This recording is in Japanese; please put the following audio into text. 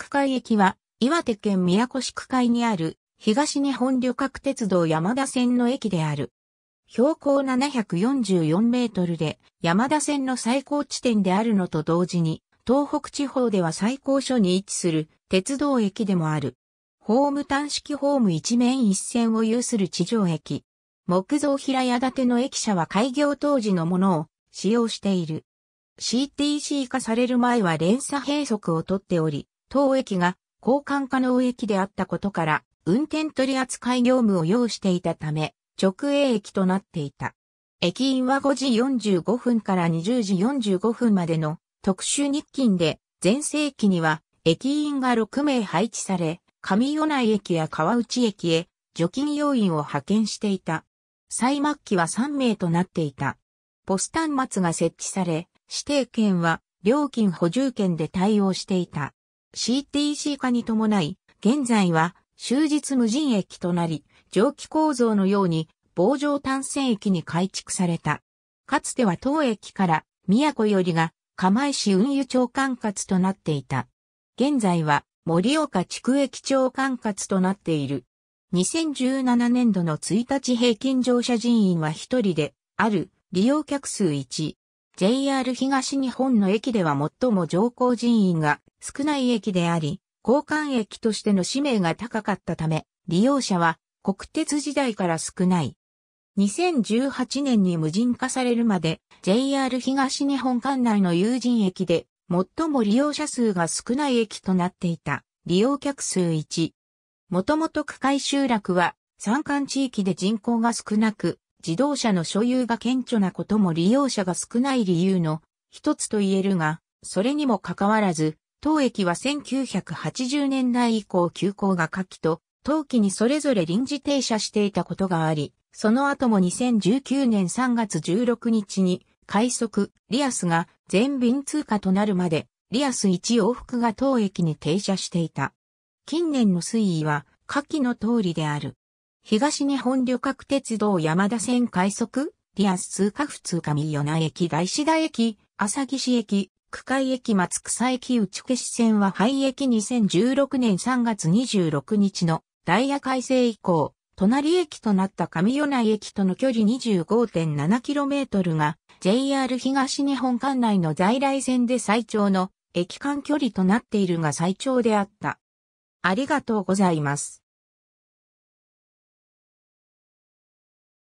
区海駅は、岩手県宮古市区海にある、東日本旅客鉄道山田線の駅である。標高744メートルで、山田線の最高地点であるのと同時に、東北地方では最高所に位置する鉄道駅でもある。ホーム端式ホーム一面一線を有する地上駅。木造平屋建ての駅舎は開業当時のものを使用している。CTC 化される前は連鎖閉塞をとっており、当駅が交換可能駅であったことから、運転取扱業務を要していたため、直営駅となっていた。駅員は5時45分から20時45分までの特殊日勤で、全盛期には駅員が6名配置され、上与内駅や川内駅へ除菌要員を派遣していた。最末期は3名となっていた。ポス端末が設置され、指定券は料金補充券で対応していた。CTC 化に伴い、現在は終日無人駅となり、蒸気構造のように棒状単線駅に改築された。かつては当駅から宮古よりが釜石運輸長管轄となっていた。現在は森岡地区駅長管轄となっている。2017年度の1日平均乗車人員は1人である利用客数1 JR 東日本の駅では最も乗降人員が少ない駅であり、交換駅としての使命が高かったため、利用者は国鉄時代から少ない。2018年に無人化されるまで JR 東日本管内の有人駅で最も利用者数が少ない駅となっていた利用客数1。もともと区会集落は山間地域で人口が少なく自動車の所有が顕著なことも利用者が少ない理由の一つと言えるが、それにもかかわらず、当駅は1980年代以降急行が夏季と冬季にそれぞれ臨時停車していたことがあり、その後も2019年3月16日に、快速、リアスが全便通過となるまで、リアス1往復が当駅に停車していた。近年の推移は、下記の通りである。東日本旅客鉄道山田線快速、リアス通過普通上与那駅大志田駅、朝岸駅、区海駅松草駅内消し線は廃駅2016年3月26日のダイヤ改正以降、隣駅となった上与那駅との距離 25.7km が JR 東日本管内の在来線で最長の駅間距離となっているが最長であった。ありがとうございます。